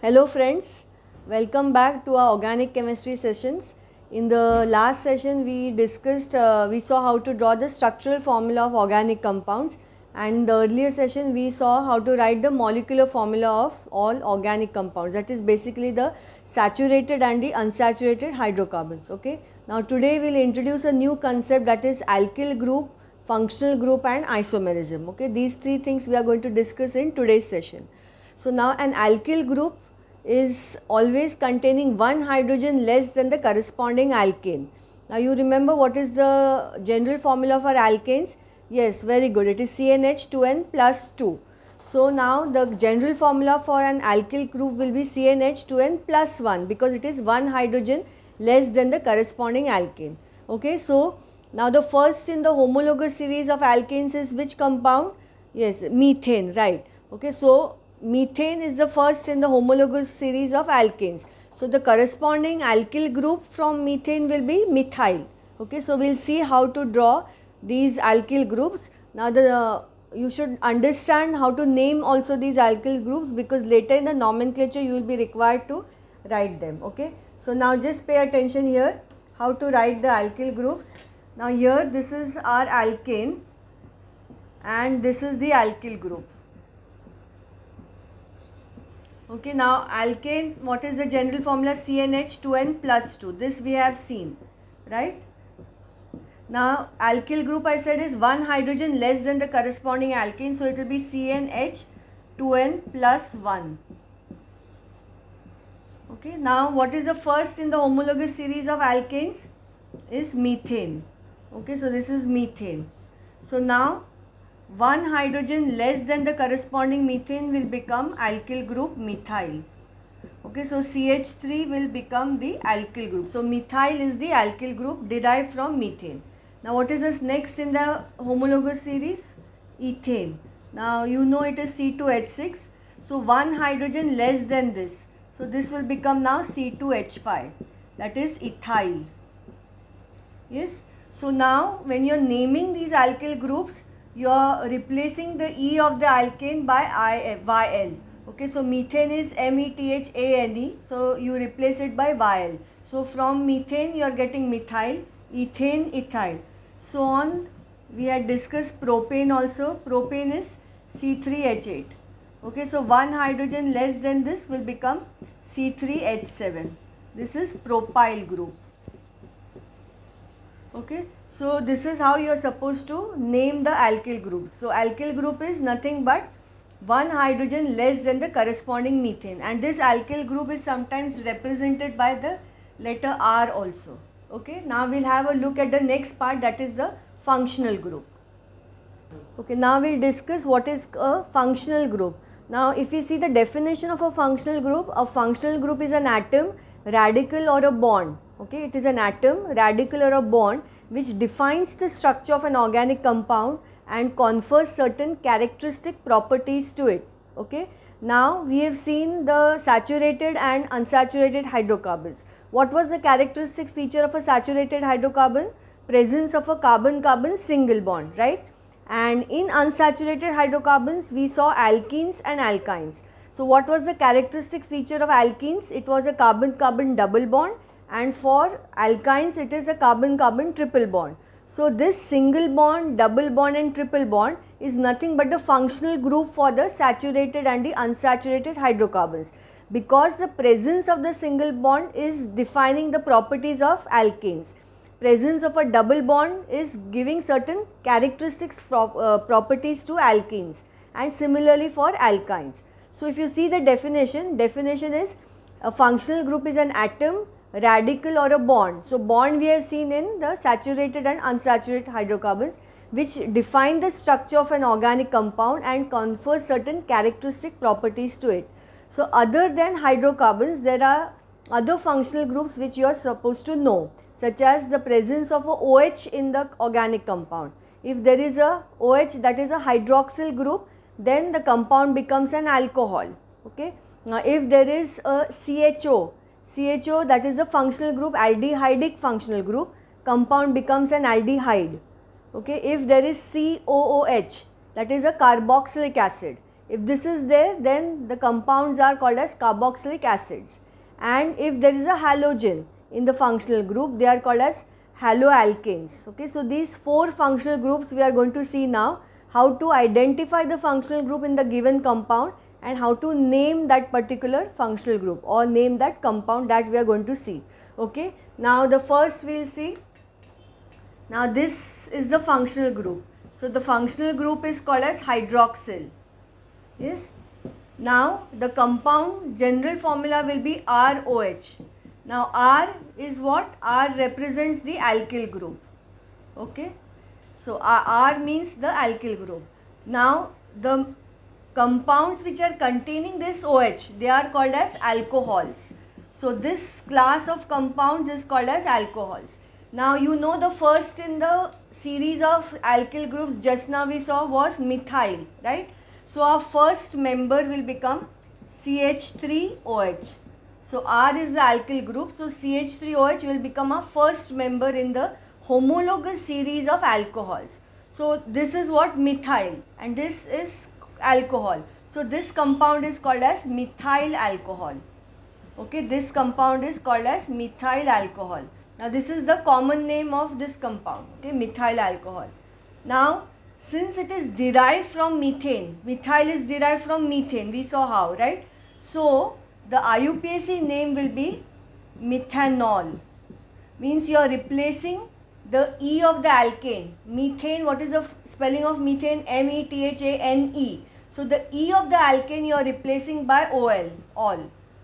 Hello friends, welcome back to our organic chemistry sessions. In the last session we discussed, uh, we saw how to draw the structural formula of organic compounds and the earlier session we saw how to write the molecular formula of all organic compounds that is basically the saturated and the unsaturated hydrocarbons okay. Now today we will introduce a new concept that is alkyl group, functional group and isomerism okay. These three things we are going to discuss in today's session. So now an alkyl group is always containing one hydrogen less than the corresponding alkane. Now you remember what is the general formula for alkanes? Yes, very good. It is CnH2n plus 2. So now the general formula for an alkyl group will be CnH2n plus 1 because it is one hydrogen less than the corresponding alkane. Okay, so now the first in the homologous series of alkanes is which compound? Yes, methane, right. Okay, so methane is the first in the homologous series of alkanes. So, the corresponding alkyl group from methane will be methyl. Okay, so we'll see how to draw these alkyl groups. Now, the uh, you should understand how to name also these alkyl groups because later in the nomenclature you will be required to write them. Okay, so now just pay attention here how to write the alkyl groups. Now here this is our alkane and this is the alkyl group. Okay, now alkane, what is the general formula? CnH2n plus 2. This we have seen, right? Now, alkyl group I said is one hydrogen less than the corresponding alkane. So, it will be CnH2n plus 1. Okay, now what is the first in the homologous series of alkanes? Is methane. Okay, so this is methane. So, now one hydrogen less than the corresponding methane will become alkyl group methyl. Okay, so CH3 will become the alkyl group. So methyl is the alkyl group derived from methane. Now what is this next in the homologous series? Ethane. Now you know it is C2H6. So one hydrogen less than this. So this will become now C2H5 that is ethyl. Yes. So now when you are naming these alkyl groups you are replacing the E of the alkane by I, YL. Okay, so methane is M-E-T-H-A-N-E. -E, so you replace it by YL. So from methane you are getting methyl, ethane, ethyl. So on we had discussed propane also. Propane is C3H8. Okay, so one hydrogen less than this will become C3H7. This is propyl group. Okay, so this is how you are supposed to name the alkyl group. So alkyl group is nothing but one hydrogen less than the corresponding methane and this alkyl group is sometimes represented by the letter R also. Okay, now we'll have a look at the next part that is the functional group. Okay, now we'll discuss what is a functional group. Now if we see the definition of a functional group, a functional group is an atom, radical or a bond. Okay, it is an atom, radical or a bond which defines the structure of an organic compound and confers certain characteristic properties to it. Okay. Now we have seen the saturated and unsaturated hydrocarbons. What was the characteristic feature of a saturated hydrocarbon? Presence of a carbon-carbon single bond, right? And in unsaturated hydrocarbons, we saw alkenes and alkynes. So what was the characteristic feature of alkenes? It was a carbon-carbon double bond and for alkynes it is a carbon-carbon triple bond. So this single bond, double bond and triple bond is nothing but the functional group for the saturated and the unsaturated hydrocarbons because the presence of the single bond is defining the properties of alkanes. Presence of a double bond is giving certain characteristics uh, properties to alkenes and similarly for alkynes. So if you see the definition, definition is a functional group is an atom radical or a bond. So, bond we have seen in the saturated and unsaturated hydrocarbons which define the structure of an organic compound and confer certain characteristic properties to it. So, other than hydrocarbons there are other functional groups which you are supposed to know such as the presence of a OH in the organic compound. If there is a OH that is a hydroxyl group then the compound becomes an alcohol. Okay? Now, if there is a CHO CHO that is the functional group aldehydic functional group compound becomes an aldehyde okay if there is COOH that is a carboxylic acid if this is there then the compounds are called as carboxylic acids and if there is a halogen in the functional group they are called as haloalkanes okay so these four functional groups we are going to see now how to identify the functional group in the given compound and how to name that particular functional group or name that compound that we are going to see. Okay. Now the first we will see, now this is the functional group. So the functional group is called as hydroxyl. Yes. Now the compound general formula will be ROH. Now R is what? R represents the alkyl group. Okay. So R means the alkyl group. Now the Compounds which are containing this OH, they are called as alcohols. So this class of compounds is called as alcohols. Now you know the first in the series of alkyl groups just now we saw was methyl, right? So our first member will become CH3OH. So R is the alkyl group. So CH3OH will become our first member in the homologous series of alcohols. So this is what methyl and this is alcohol. So this compound is called as methyl alcohol. Okay, this compound is called as methyl alcohol. Now this is the common name of this compound, okay, methyl alcohol. Now since it is derived from methane, methyl is derived from methane, we saw how, right? So the IUPAC name will be methanol, means you are replacing the E of the alkane, methane, what is the spelling of methane? M-E-T-H-A-N-E. -E. So the E of the alkane you are replacing by OL, all.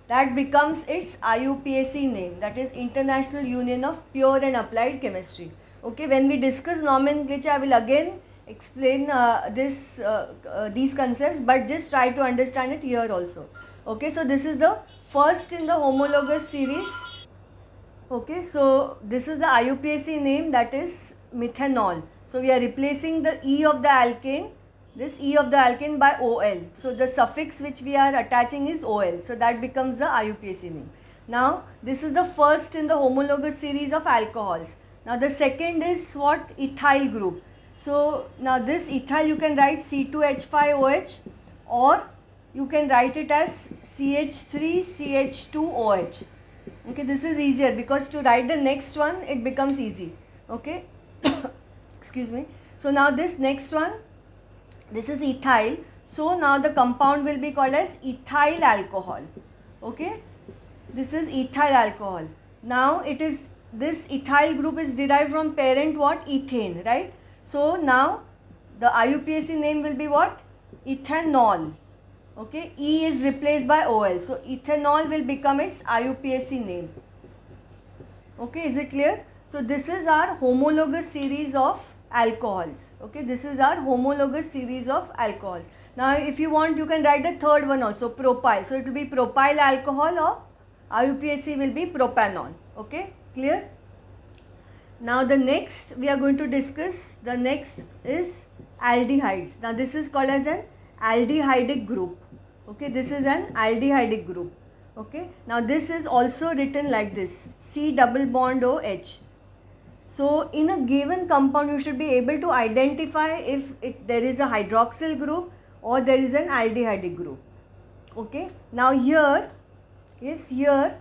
That becomes its IUPAC name, that is International Union of Pure and Applied Chemistry. Okay, when we discuss nomenclature, I will again explain uh, this uh, uh, these concepts but just try to understand it here also okay so this is the first in the homologous series okay so this is the IUPAC name that is methanol so we are replacing the E of the alkane this E of the alkene by OL. So the suffix which we are attaching is OL. So that becomes the IUPAC name. Now this is the first in the homologous series of alcohols. Now the second is what ethyl group. So now this ethyl you can write C2H5OH or you can write it as CH3CH2OH. Okay, this is easier because to write the next one it becomes easy. Okay, excuse me. So now this next one this is ethyl. So now the compound will be called as ethyl alcohol. Okay. This is ethyl alcohol. Now it is this ethyl group is derived from parent what? Ethane, right? So now the IUPAC name will be what? Ethanol. Okay. E is replaced by OL. So ethanol will become its IUPAC name. Okay. Is it clear? So this is our homologous series of alcohols okay this is our homologous series of alcohols now if you want you can write the third one also propyl so it will be propyl alcohol or IUPAC will be propanol okay clear now the next we are going to discuss the next is aldehydes now this is called as an aldehydic group okay this is an aldehydic group okay now this is also written like this C double bond OH so in a given compound, you should be able to identify if it, there is a hydroxyl group or there is an aldehyde group. Okay. Now here, yes, here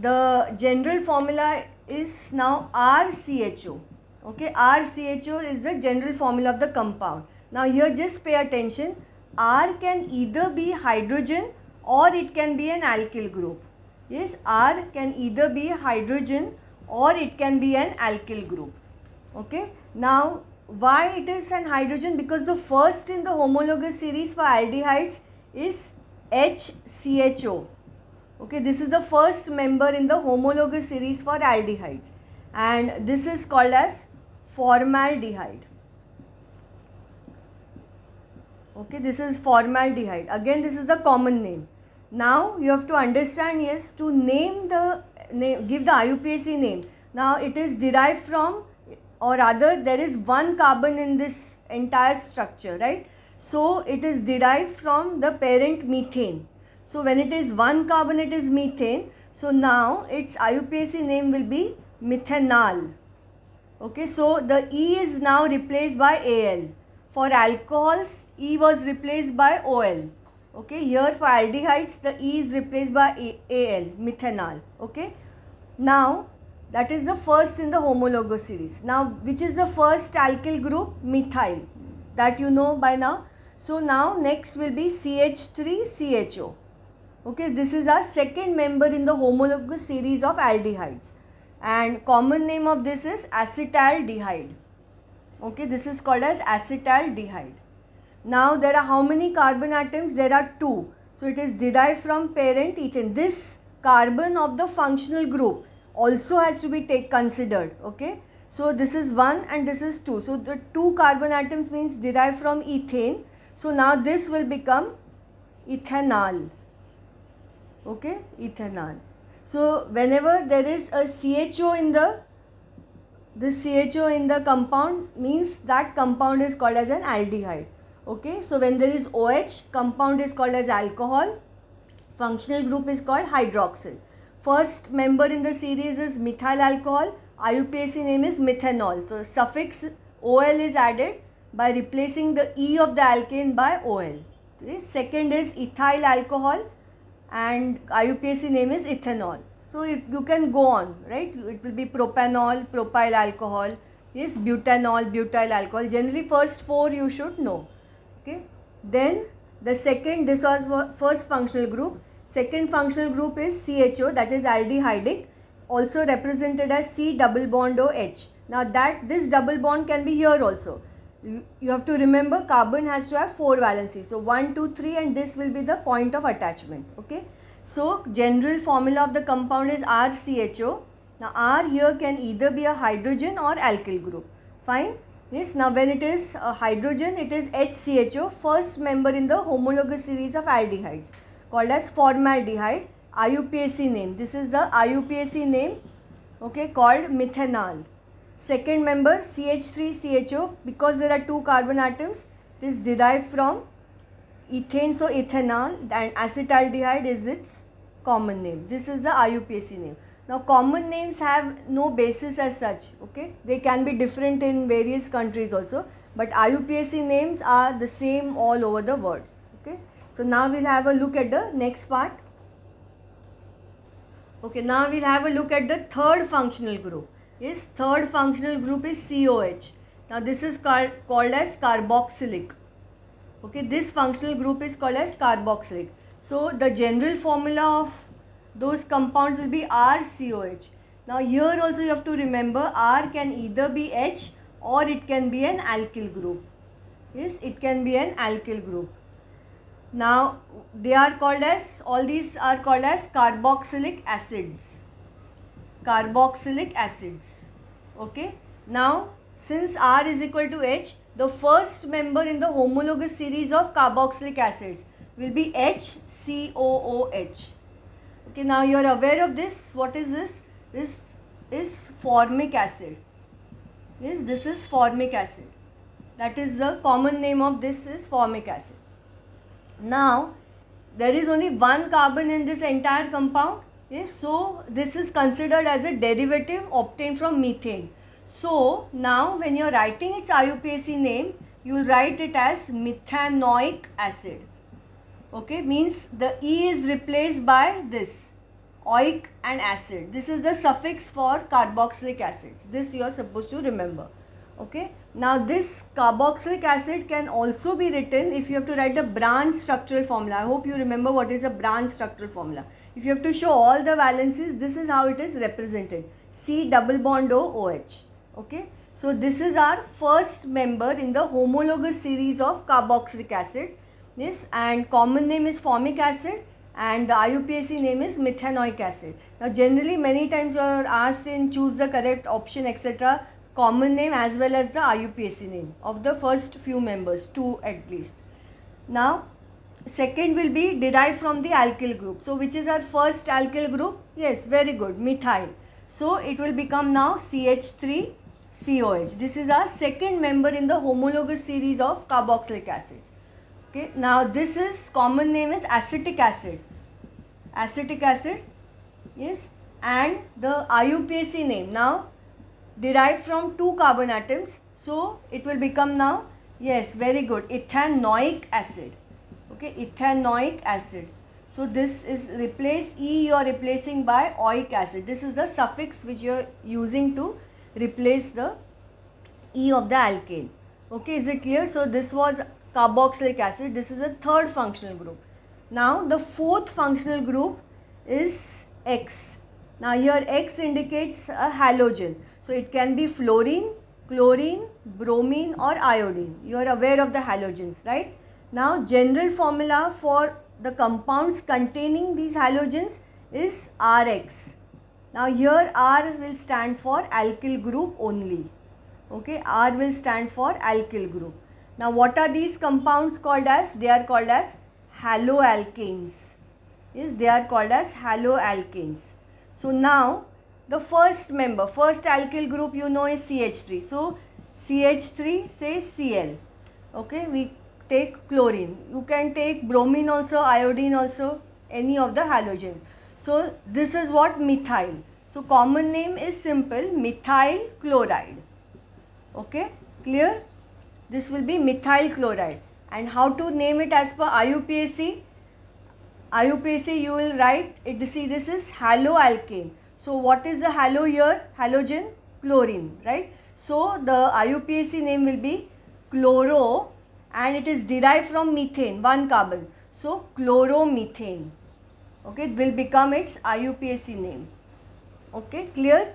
the general formula is now RCHO. Okay, RCHO is the general formula of the compound. Now here just pay attention. R can either be hydrogen or it can be an alkyl group. Yes, R can either be hydrogen or it can be an alkyl group. Okay. Now, why it is an hydrogen? Because the first in the homologous series for aldehydes is HCHO. Okay, this is the first member in the homologous series for aldehydes and this is called as formaldehyde. Okay, this is formaldehyde. Again, this is the common name. Now, you have to understand, yes, to name the name, give the IUPAC name. Now it is derived from or rather there is one carbon in this entire structure, right? So it is derived from the parent methane. So when it is one carbon it is methane. So now its IUPAC name will be methanol. Okay, so the E is now replaced by AL. For alcohols, E was replaced by OL okay here for aldehydes the E is replaced by AL methanol okay now that is the first in the homologous series now which is the first alkyl group methyl that you know by now so now next will be CH3CHO okay this is our second member in the homologous series of aldehydes and common name of this is acetaldehyde okay this is called as acetaldehyde now there are how many carbon atoms? There are two. So it is derived from parent ethane. This carbon of the functional group also has to be take considered. Okay. So this is 1 and this is 2. So the 2 carbon atoms means derived from ethane. So now this will become ethanol. Okay, ethanol. So whenever there is a CHO in the the CHO in the compound means that compound is called as an aldehyde okay so when there is OH compound is called as alcohol functional group is called hydroxyl first member in the series is methyl alcohol IUPAC name is methanol so suffix OL is added by replacing the E of the alkane by OL okay. second is ethyl alcohol and IUPAC name is ethanol so it, you can go on right it will be propanol propyl alcohol yes butanol butyl alcohol generally first four you should know okay then the second this was first functional group second functional group is CHO that is aldehydic also represented as C double bond OH now that this double bond can be here also you have to remember carbon has to have four valencies so 1 2 3 and this will be the point of attachment okay so general formula of the compound is RCHO now R here can either be a hydrogen or alkyl group fine Yes, now when it is uh, hydrogen, it is HCHO, first member in the homologous series of aldehydes called as formaldehyde, IUPAC name. This is the IUPAC name, okay, called methanol. Second member CH3CHO because there are two carbon atoms, it is derived from ethane, so ethanol and acetaldehyde is its common name. This is the IUPAC name. Now common names have no basis as such, okay. They can be different in various countries also, but IUPAC names are the same all over the world, okay. So now we'll have a look at the next part. Okay, now we'll have a look at the third functional group. Yes, third functional group is COH. Now this is called, called as carboxylic. Okay, this functional group is called as carboxylic. So the general formula of those compounds will be RCOH. Now here also you have to remember R can either be H or it can be an alkyl group. Yes, it can be an alkyl group. Now they are called as, all these are called as carboxylic acids. Carboxylic acids. Okay. Now since R is equal to H, the first member in the homologous series of carboxylic acids will be HCOOH. Okay, now you are aware of this. What is this? This is formic acid. Yes, this is formic acid. That is the common name of this is formic acid. Now, there is only one carbon in this entire compound. Yes, so this is considered as a derivative obtained from methane. So now when you are writing its IUPAC name, you will write it as methanoic acid okay means the E is replaced by this oic and acid. This is the suffix for carboxylic acids. This you are supposed to remember. Okay. Now this carboxylic acid can also be written if you have to write the branch structural formula. I hope you remember what is a branch structural formula. If you have to show all the valences, this is how it is represented. C double bond O OH. Okay. So this is our first member in the homologous series of carboxylic acid this and common name is formic acid and the IUPAC name is methanoic acid. Now generally many times you are asked in choose the correct option etc. common name as well as the IUPAC name of the first few members, two at least. Now second will be derived from the alkyl group. So which is our first alkyl group? Yes, very good, methyl. So it will become now CH3 COH. This is our second member in the homologous series of carboxylic acids okay now this is common name is acetic acid acetic acid yes and the IUPAC name now derived from two carbon atoms so it will become now yes very good ethanoic acid okay ethanoic acid so this is replaced E you are replacing by oic acid this is the suffix which you are using to replace the E of the alkane okay is it clear so this was carboxylic acid. This is the third functional group. Now the fourth functional group is X. Now here X indicates a halogen. So it can be fluorine, chlorine, bromine or iodine. You are aware of the halogens, right? Now general formula for the compounds containing these halogens is Rx. Now here R will stand for alkyl group only. Okay, R will stand for alkyl group. Now what are these compounds called as? They are called as haloalkanes. Yes, they are called as haloalkanes. So now the first member, first alkyl group you know is CH3. So CH3 say Cl. Okay, we take chlorine. You can take bromine also, iodine also, any of the halogens. So this is what methyl. So common name is simple methyl chloride. Okay, clear? This will be methyl chloride. And how to name it as per IUPAC? IUPAC you will write, it, see this is haloalkane. So what is the halo here? Halogen chlorine, right? So the IUPAC name will be chloro and it is derived from methane, one carbon. So chloromethane, okay, it will become its IUPAC name. Okay, clear?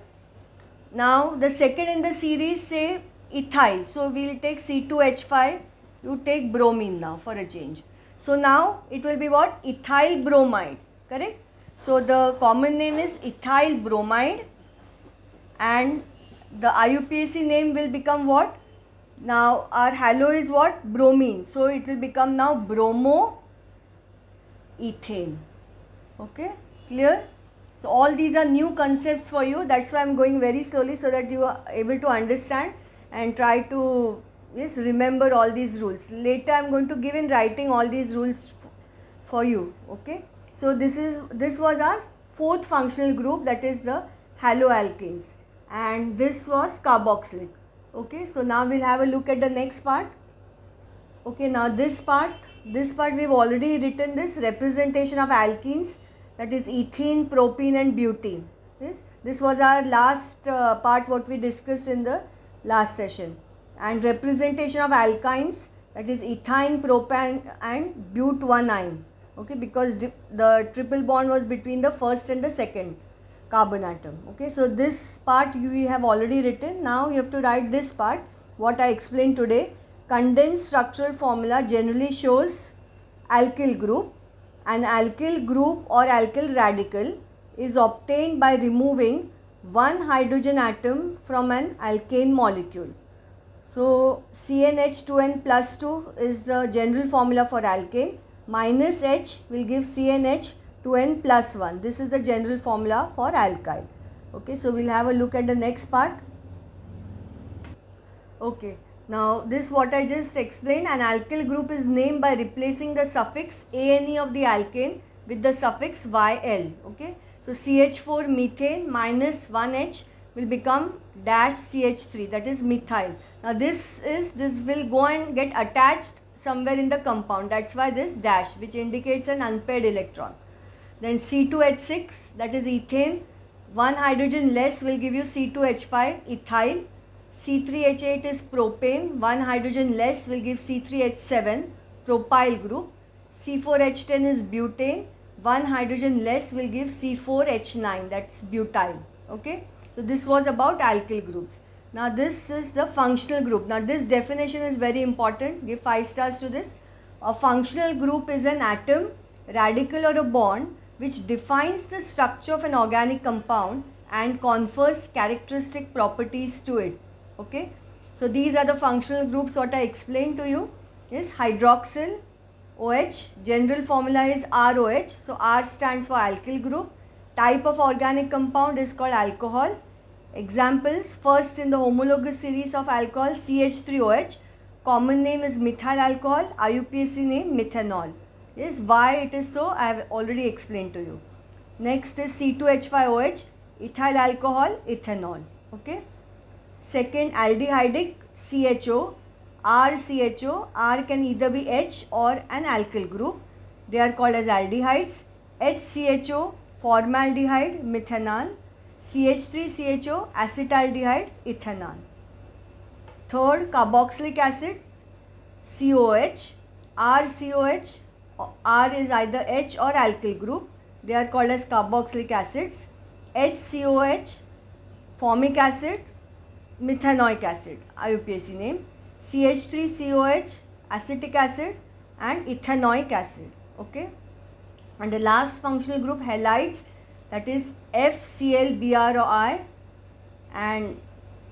Now the second in the series say ethyl. So we'll take C2H5. You take bromine now for a change. So now it will be what? Ethyl bromide. Correct? So the common name is ethyl bromide and the IUPAC name will become what? Now our halo is what? Bromine. So it will become now bromoethane. Okay? Clear? So all these are new concepts for you. That's why I'm going very slowly so that you are able to understand and try to yes remember all these rules later i'm going to give in writing all these rules for you okay so this is this was our fourth functional group that is the haloalkanes and this was carboxylic okay so now we'll have a look at the next part okay now this part this part we've already written this representation of alkenes that is ethene propene and butene yes this was our last uh, part what we discussed in the last session and representation of alkynes that is ethyne propane and butanine okay because the triple bond was between the first and the second carbon atom okay so this part you have already written now you have to write this part what I explained today condensed structural formula generally shows alkyl group an alkyl group or alkyl radical is obtained by removing one hydrogen atom from an alkane molecule. So CnH2n plus 2 is the general formula for alkane minus H will give CnH2n plus 1. This is the general formula for alkyl. Okay, so we'll have a look at the next part. Okay, now this what I just explained an alkyl group is named by replacing the suffix ane of the alkane with the suffix yl. Okay. So CH4 methane minus 1H will become dash CH3 that is methyl. Now this is this will go and get attached somewhere in the compound that's why this dash which indicates an unpaired electron. Then C2H6 that is ethane one hydrogen less will give you C2H5 ethyl. C3H8 is propane one hydrogen less will give C3H7 propyl group. C4H10 is butane one hydrogen less will give C4H9 that's butyl okay so this was about alkyl groups now this is the functional group now this definition is very important give 5 stars to this a functional group is an atom radical or a bond which defines the structure of an organic compound and confers characteristic properties to it okay so these are the functional groups what I explained to you is hydroxyl OH. General formula is ROH. So R stands for alkyl group. Type of organic compound is called alcohol. Examples first in the homologous series of alcohol CH3OH. Common name is methyl alcohol, IUPAC name methanol. Yes, why it is so I have already explained to you. Next is C2H5OH, ethyl alcohol, ethanol. Okay. Second aldehydic CHO R C H O R can either be H or an alkyl group they are called as all aldehydes H C H O formaldehyde methanal C H three C H O acetaldehyde ethanal third carboxylic acid C O H R C O H R is either H or alkyl group they are called as carboxylic acids H C O H formic acid methanoic acid I you P S C name CH3COH, acetic acid and ethanoic acid. Okay. And the last functional group halides that is FClBrOi and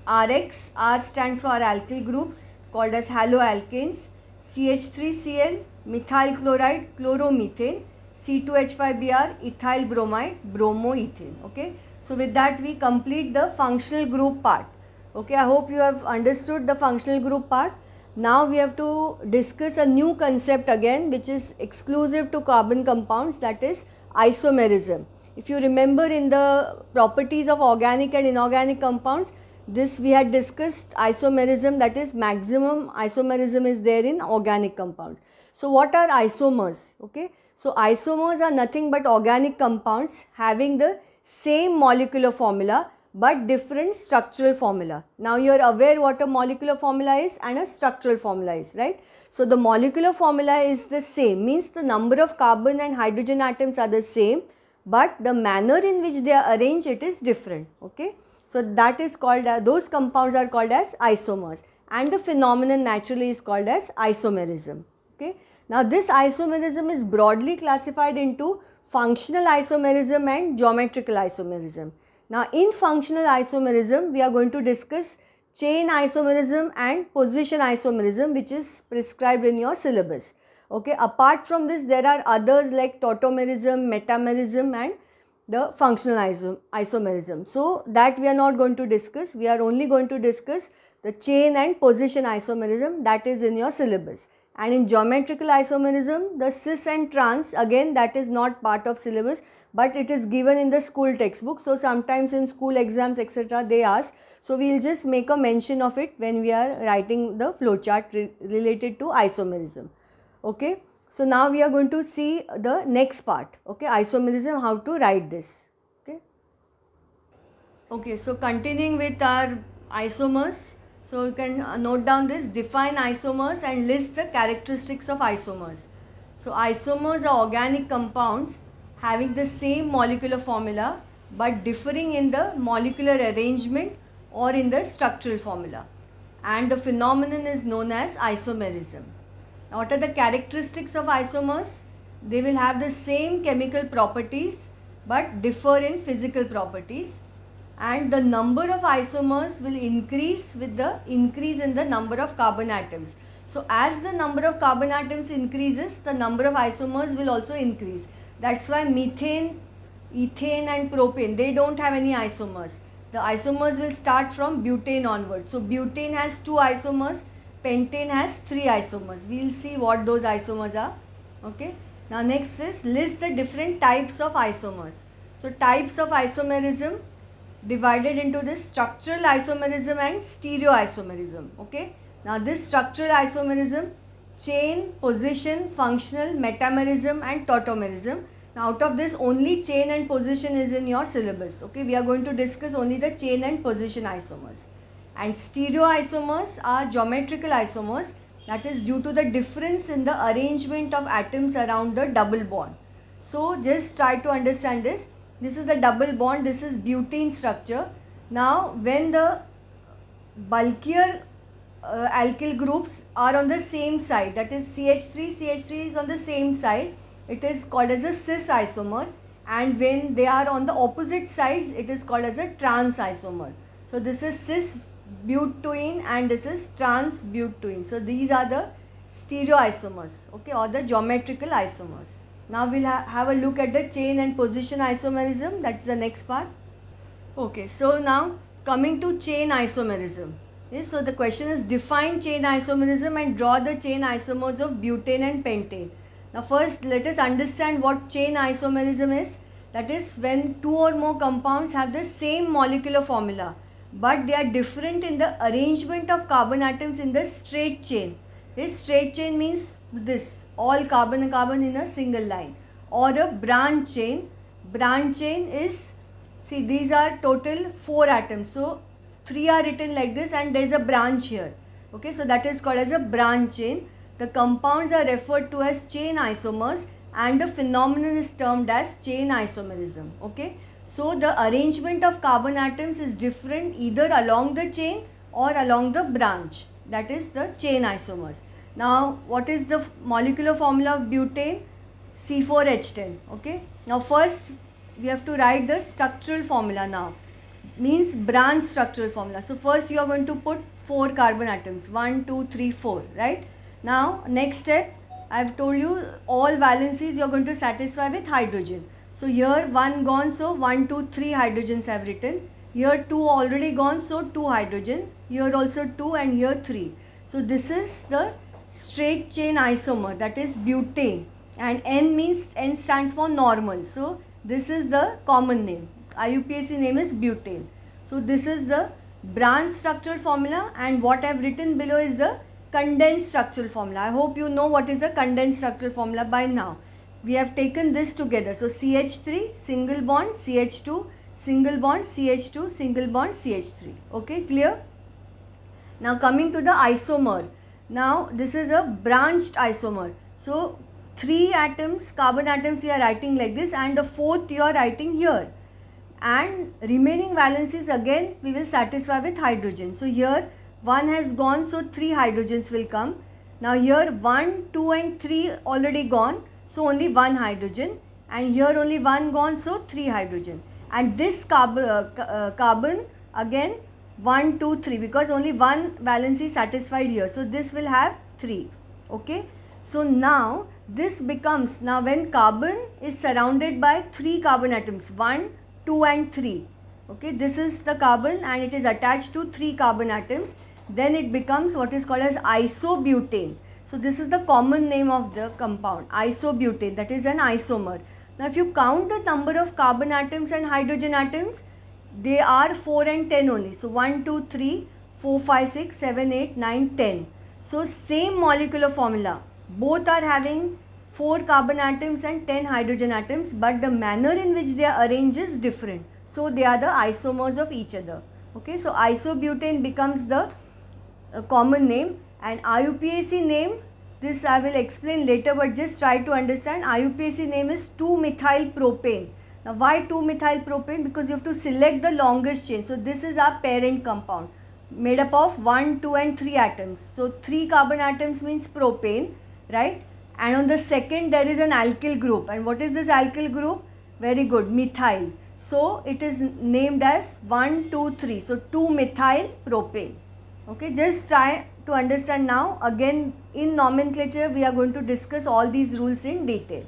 RX, R stands for alkyl groups called as haloalkanes, CH3Cl, methyl chloride, chloromethane, C2H5Br, ethyl bromide, bromoethane. Okay. So with that we complete the functional group part. Okay, I hope you have understood the functional group part. Now we have to discuss a new concept again which is exclusive to carbon compounds that is isomerism. If you remember in the properties of organic and inorganic compounds, this we had discussed isomerism that is maximum isomerism is there in organic compounds. So what are isomers? Okay, so isomers are nothing but organic compounds having the same molecular formula but different structural formula. Now you are aware what a molecular formula is and a structural formula is, right? So the molecular formula is the same, means the number of carbon and hydrogen atoms are the same, but the manner in which they are arranged it is different, okay? So that is called, uh, those compounds are called as isomers and the phenomenon naturally is called as isomerism, okay? Now this isomerism is broadly classified into functional isomerism and geometrical isomerism. Now in functional isomerism, we are going to discuss chain isomerism and position isomerism which is prescribed in your syllabus. Okay, apart from this there are others like tautomerism, metamerism and the functional isomerism. So that we are not going to discuss, we are only going to discuss the chain and position isomerism that is in your syllabus. And in geometrical isomerism, the cis and trans again that is not part of syllabus but it is given in the school textbook so sometimes in school exams etc they ask so we'll just make a mention of it when we are writing the flowchart re related to isomerism okay so now we are going to see the next part okay isomerism how to write this okay okay so continuing with our isomers so you can uh, note down this define isomers and list the characteristics of isomers so isomers are organic compounds having the same molecular formula but differing in the molecular arrangement or in the structural formula and the phenomenon is known as isomerism. What are the characteristics of isomers? They will have the same chemical properties but differ in physical properties and the number of isomers will increase with the increase in the number of carbon atoms. So as the number of carbon atoms increases, the number of isomers will also increase. That's why methane, ethane and propane, they don't have any isomers. The isomers will start from butane onwards. So butane has two isomers, pentane has three isomers. We will see what those isomers are. Okay. Now next is list the different types of isomers. So types of isomerism divided into this structural isomerism and stereoisomerism. Okay. Now this structural isomerism chain, position, functional, metamerism and tautomerism. Now out of this only chain and position is in your syllabus. Okay, we are going to discuss only the chain and position isomers. And stereoisomers are geometrical isomers that is due to the difference in the arrangement of atoms around the double bond. So just try to understand this. This is the double bond, this is butene structure. Now when the bulkier uh, alkyl groups are on the same side that is CH3 CH3 is on the same side it is called as a cis isomer and when they are on the opposite sides it is called as a trans isomer so this is cis butene and this is trans butene so these are the stereoisomers okay or the geometrical isomers now we'll ha have a look at the chain and position isomerism that's the next part okay so now coming to chain isomerism Yes, so the question is define chain isomerism and draw the chain isomers of butane and pentane. Now first let us understand what chain isomerism is. That is when two or more compounds have the same molecular formula but they are different in the arrangement of carbon atoms in the straight chain. This straight chain means this all carbon and carbon in a single line or a branch chain. Branch chain is see these are total four atoms so three are written like this and there is a branch here okay so that is called as a branch chain the compounds are referred to as chain isomers and the phenomenon is termed as chain isomerism okay so the arrangement of carbon atoms is different either along the chain or along the branch that is the chain isomers now what is the molecular formula of butane C4H10 okay now first we have to write the structural formula now means branch structural formula. So first you are going to put 4 carbon atoms One, two, three, four. right. Now next step I have told you all valencies you are going to satisfy with hydrogen. So here 1 gone so one, two, three hydrogens I have written. Here 2 already gone so 2 hydrogen. Here also 2 and here 3. So this is the straight chain isomer that is butane and N means N stands for normal. So this is the common name IUPAC name is butane. So this is the branch structure formula and what I have written below is the condensed structural formula. I hope you know what is the condensed structural formula by now. We have taken this together. So CH3 single bond CH2 single bond CH2 single bond CH3. Okay clear? Now coming to the isomer. Now this is a branched isomer. So three atoms carbon atoms we are writing like this and the fourth you are writing here and remaining valences again we will satisfy with hydrogen. So here 1 has gone so 3 hydrogens will come. Now here 1, 2 and 3 already gone so only 1 hydrogen and here only 1 gone so 3 hydrogen and this carbon, uh, uh, carbon again one, two, three because only one valence is satisfied here so this will have 3 okay. So now this becomes now when carbon is surrounded by 3 carbon atoms 1, 2 and 3 okay this is the carbon and it is attached to three carbon atoms then it becomes what is called as isobutane so this is the common name of the compound isobutane that is an isomer now if you count the number of carbon atoms and hydrogen atoms they are 4 and 10 only so 1 2 3 4 5 6 7 8 9 10 so same molecular formula both are having 4 carbon atoms and 10 hydrogen atoms but the manner in which they are arranged is different. So they are the isomers of each other. Okay, so isobutane becomes the uh, common name and IUPAC name this I will explain later but just try to understand IUPAC name is 2-methyl propane. Now why 2-methyl propane? Because you have to select the longest chain. So this is our parent compound made up of 1, 2 and 3 atoms. So 3 carbon atoms means propane right and on the second there is an alkyl group and what is this alkyl group? Very good, methyl. So it is named as 1, 2, 3. So 2 methyl propane. Okay, just try to understand now. Again in nomenclature we are going to discuss all these rules in detail.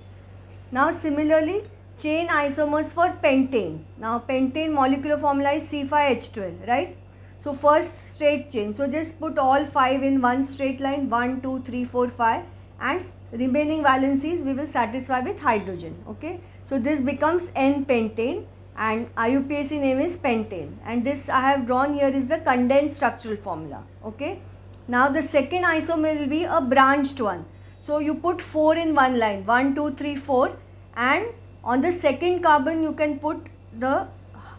Now similarly chain isomers for pentane. Now pentane molecular formula is C5H12, right? So first straight chain. So just put all 5 in one straight line 1, 2, 3, 4, 5 and remaining valencies we will satisfy with hydrogen okay so this becomes n pentane and IUPAC name is pentane and this I have drawn here is the condensed structural formula okay now the second isomer will be a branched one so you put 4 in one line 1 2 3 4 and on the second carbon you can put the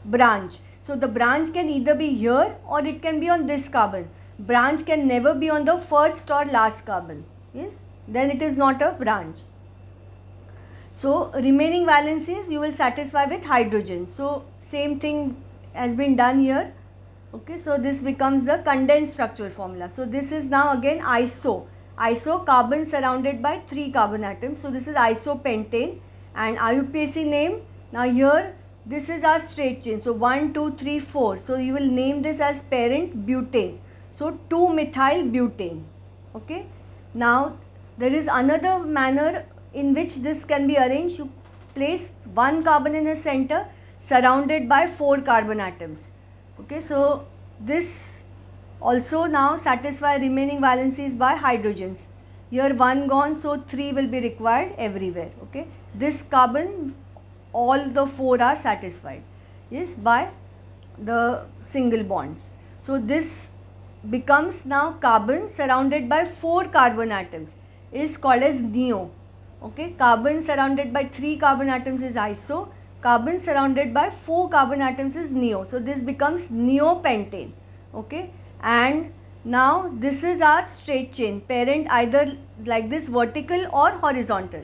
branch so the branch can either be here or it can be on this carbon branch can never be on the first or last carbon yes then it is not a branch. So remaining valencies you will satisfy with hydrogen. So same thing has been done here. Okay, so this becomes the condensed structural formula. So this is now again iso. Iso carbon surrounded by three carbon atoms. So this is isopentane and IUPAC name. Now here this is our straight chain. So 1, 2, 3, 4. So you will name this as parent butane. So 2 methyl butane. Okay. Now there is another manner in which this can be arranged. You place one carbon in the center surrounded by four carbon atoms. Okay, so this also now satisfy remaining valencies by hydrogens. Here one gone, so three will be required everywhere. Okay, this carbon, all the four are satisfied. Yes, by the single bonds. So this becomes now carbon surrounded by four carbon atoms is called as neo. Okay, carbon surrounded by 3 carbon atoms is iso, carbon surrounded by 4 carbon atoms is neo. So, this becomes neopentane. Okay, and now this is our straight chain, parent either like this vertical or horizontal.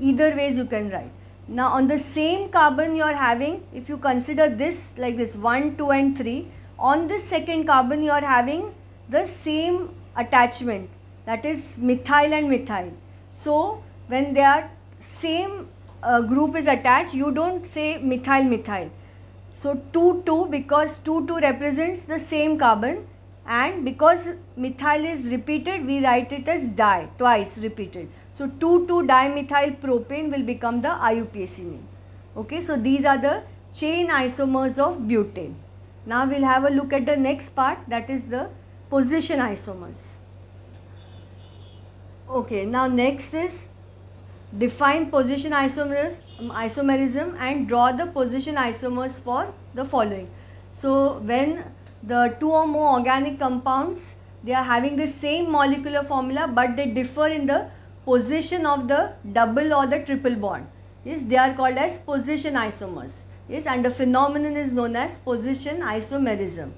Either ways you can write. Now on the same carbon you are having, if you consider this like this 1, 2 and 3, on this second carbon you are having the same attachment that is methyl and methyl. So when they are same uh, group is attached, you don't say methyl methyl. So two two because two two represents the same carbon and because methyl is repeated, we write it as di, twice repeated. So two 2 dimethyl propane will become the IUPAC name. Okay, so these are the chain isomers of butane. Now we'll have a look at the next part that is the position isomers. Okay, now next is define position isomerism, um, isomerism and draw the position isomers for the following. So when the two or more organic compounds they are having the same molecular formula but they differ in the position of the double or the triple bond. Yes, they are called as position isomers. Yes, and the phenomenon is known as position isomerism.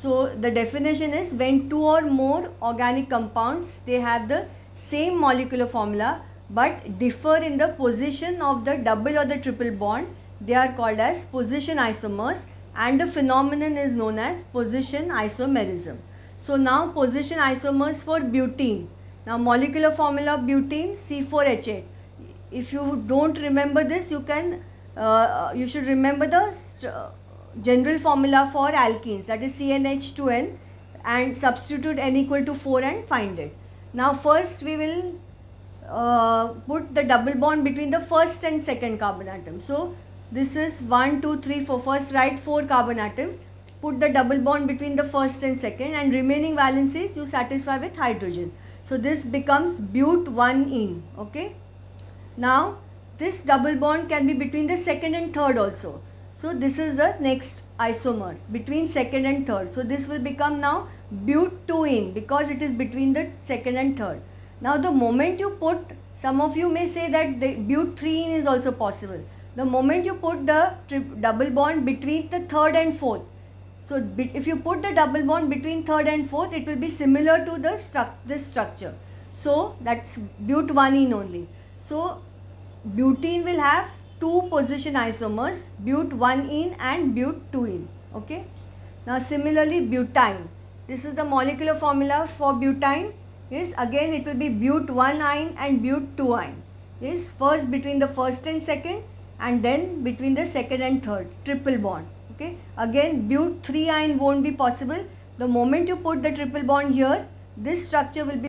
So the definition is when two or more organic compounds they have the same molecular formula but differ in the position of the double or the triple bond. They are called as position isomers and the phenomenon is known as position isomerism. So now position isomers for butene. Now molecular formula of butene C4H8. If you don't remember this, you can uh, you should remember the uh, general formula for alkenes that is CnH2n and substitute n equal to 4 and find it. Now first we will uh, put the double bond between the first and second carbon atom. So this is 1, 2, 3, 4. First write 4 carbon atoms. Put the double bond between the first and second and remaining valencies you satisfy with hydrogen. So this becomes but 1-ene. Okay. Now this double bond can be between the second and third also. So this is the next isomer between second and third. So this will become now butene because it is between the second and third. Now the moment you put, some of you may say that the butene is also possible. The moment you put the double bond between the third and fourth, so if you put the double bond between third and fourth, it will be similar to the stru this structure. So that's butanene only. So butene will have two position isomers but 1 in and but 2 in okay now similarly butine this is the molecular formula for butine is again it will be but 1 ion and but 2 ion is first between the first and second and then between the second and third triple bond okay again but 3 ion won't be possible the moment you put the triple bond here this structure will be